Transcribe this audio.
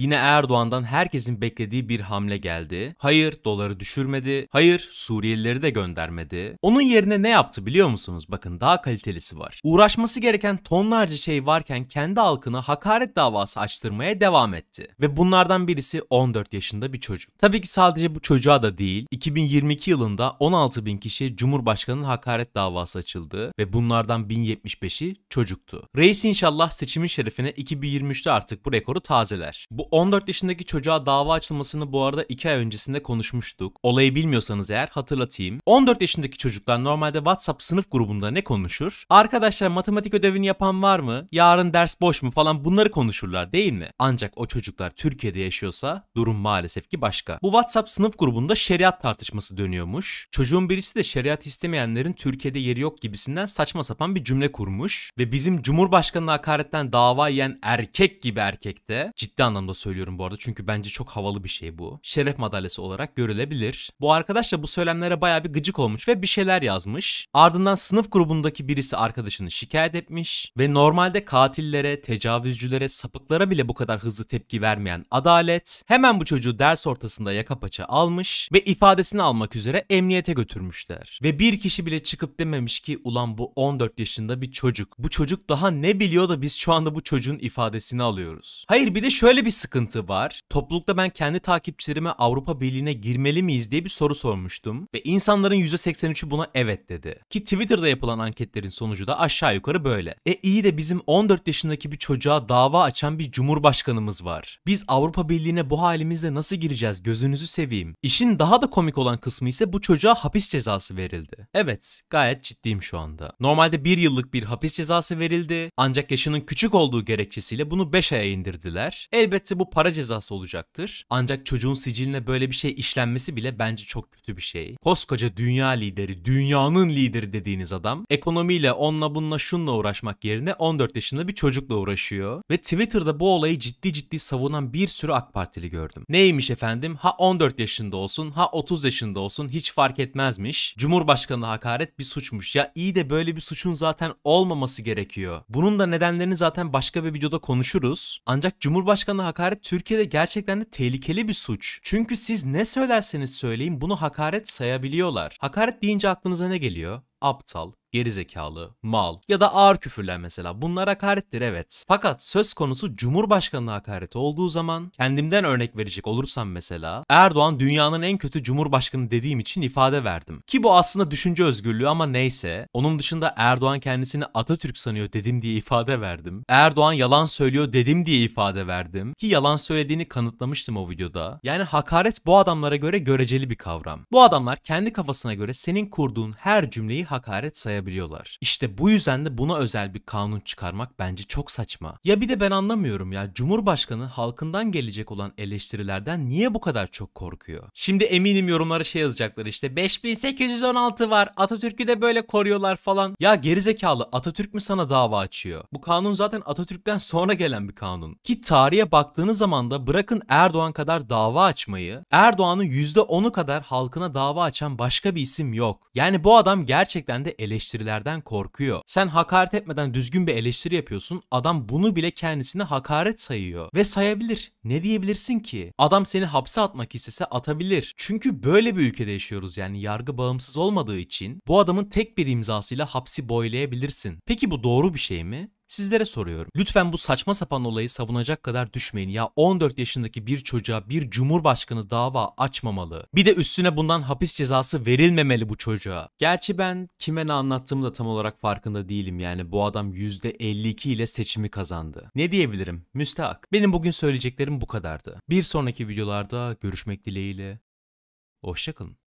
Yine Erdoğan'dan herkesin beklediği bir hamle geldi. Hayır doları düşürmedi. Hayır Suriyelileri de göndermedi. Onun yerine ne yaptı biliyor musunuz? Bakın daha kalitelisi var. Uğraşması gereken tonlarca şey varken kendi halkına hakaret davası açtırmaya devam etti. Ve bunlardan birisi 14 yaşında bir çocuk. Tabii ki sadece bu çocuğa da değil. 2022 yılında 16 bin kişi Cumhurbaşkanı'nın hakaret davası açıldı ve bunlardan 1075'i çocuktu. Reis inşallah seçimin şerefine 2023'te artık bu rekoru tazeler. Bu 14 yaşındaki çocuğa dava açılmasını bu arada 2 ay öncesinde konuşmuştuk. Olayı bilmiyorsanız eğer hatırlatayım. 14 yaşındaki çocuklar normalde WhatsApp sınıf grubunda ne konuşur? Arkadaşlar matematik ödevini yapan var mı? Yarın ders boş mu falan bunları konuşurlar değil mi? Ancak o çocuklar Türkiye'de yaşıyorsa durum maalesef ki başka. Bu WhatsApp sınıf grubunda şeriat tartışması dönüyormuş. Çocuğun birisi de şeriat istemeyenlerin Türkiye'de yeri yok gibisinden saçma sapan bir cümle kurmuş ve bizim cumhurbaşkanına hakaretten dava yiyen erkek gibi erkekte ciddi anlamda söylüyorum bu arada çünkü bence çok havalı bir şey bu. Şeref madalyası olarak görülebilir. Bu arkadaş da bu söylemlere baya bir gıcık olmuş ve bir şeyler yazmış. Ardından sınıf grubundaki birisi arkadaşını şikayet etmiş ve normalde katillere, tecavüzcülere, sapıklara bile bu kadar hızlı tepki vermeyen adalet hemen bu çocuğu ders ortasında yaka paça almış ve ifadesini almak üzere emniyete götürmüşler. Ve bir kişi bile çıkıp dememiş ki ulan bu 14 yaşında bir çocuk. Bu çocuk daha ne biliyor da biz şu anda bu çocuğun ifadesini alıyoruz. Hayır bir de şöyle bir sıkıntı var? Toplulukta ben kendi takipçilerime Avrupa Birliği'ne girmeli miyiz diye bir soru sormuştum. Ve insanların %83'ü buna evet dedi. Ki Twitter'da yapılan anketlerin sonucu da aşağı yukarı böyle. E iyi de bizim 14 yaşındaki bir çocuğa dava açan bir cumhurbaşkanımız var. Biz Avrupa Birliği'ne bu halimizle nasıl gireceğiz gözünüzü seveyim. İşin daha da komik olan kısmı ise bu çocuğa hapis cezası verildi. Evet gayet ciddiyim şu anda. Normalde bir yıllık bir hapis cezası verildi ancak yaşının küçük olduğu gerekçesiyle bunu 5 aya indirdiler. Elbette elbette bu para cezası olacaktır. Ancak çocuğun siciline böyle bir şey işlenmesi bile bence çok kötü bir şey. Koskoca dünya lideri, dünyanın lideri dediğiniz adam ekonomiyle onunla bununla şunla uğraşmak yerine 14 yaşında bir çocukla uğraşıyor. Ve Twitter'da bu olayı ciddi ciddi savunan bir sürü AK Partili gördüm. Neymiş efendim? Ha 14 yaşında olsun, ha 30 yaşında olsun hiç fark etmezmiş. Cumhurbaşkanı hakaret bir suçmuş. Ya iyi de böyle bir suçun zaten olmaması gerekiyor. Bunun da nedenlerini zaten başka bir videoda konuşuruz. Ancak Cumhurbaşkanı hakaret hakaret Türkiye'de gerçekten de tehlikeli bir suç. Çünkü siz ne söylerseniz söyleyin bunu hakaret sayabiliyorlar. Hakaret deyince aklınıza ne geliyor? Aptal, gerizekalı, mal ya da ağır küfürler mesela. Bunlar hakarettir evet. Fakat söz konusu Cumhurbaşkanı hakareti olduğu zaman kendimden örnek verecek olursam mesela Erdoğan dünyanın en kötü Cumhurbaşkanı dediğim için ifade verdim. Ki bu aslında düşünce özgürlüğü ama neyse. Onun dışında Erdoğan kendisini Atatürk sanıyor dedim diye ifade verdim. Erdoğan yalan söylüyor dedim diye ifade verdim. Ki yalan söylediğini kanıtlamıştım o videoda. Yani hakaret bu adamlara göre göreceli bir kavram. Bu adamlar kendi kafasına göre senin kurduğun her cümleyi hakaret sayabilir yasaklayabiliyorlar. İşte bu yüzden de buna özel bir kanun çıkarmak bence çok saçma. Ya bir de ben anlamıyorum ya Cumhurbaşkanı halkından gelecek olan eleştirilerden niye bu kadar çok korkuyor? Şimdi eminim yorumlara şey yazacaklar işte 5816 var Atatürk'ü de böyle koruyorlar falan. Ya gerizekalı Atatürk mü sana dava açıyor? Bu kanun zaten Atatürk'ten sonra gelen bir kanun. Ki tarihe baktığınız zaman da bırakın Erdoğan kadar dava açmayı, Erdoğan'ın %10'u kadar halkına dava açan başka bir isim yok. Yani bu adam gerçekten de eleştiri eleştirilerden korkuyor. Sen hakaret etmeden düzgün bir eleştiri yapıyorsun. Adam bunu bile kendisine hakaret sayıyor. Ve sayabilir. Ne diyebilirsin ki? Adam seni hapse atmak istese atabilir. Çünkü böyle bir ülkede yaşıyoruz yani yargı bağımsız olmadığı için bu adamın tek bir imzasıyla hapsi boylayabilirsin. Peki bu doğru bir şey mi? Sizlere soruyorum. Lütfen bu saçma sapan olayı savunacak kadar düşmeyin. Ya 14 yaşındaki bir çocuğa bir cumhurbaşkanı dava açmamalı. Bir de üstüne bundan hapis cezası verilmemeli bu çocuğa. Gerçi ben kime ne anlattığımı da tam olarak farkında değilim. Yani bu adam %52 ile seçimi kazandı. Ne diyebilirim? Müstahak. Benim bugün söyleyeceklerim bu kadardı. Bir sonraki videolarda görüşmek dileğiyle. Hoşçakalın.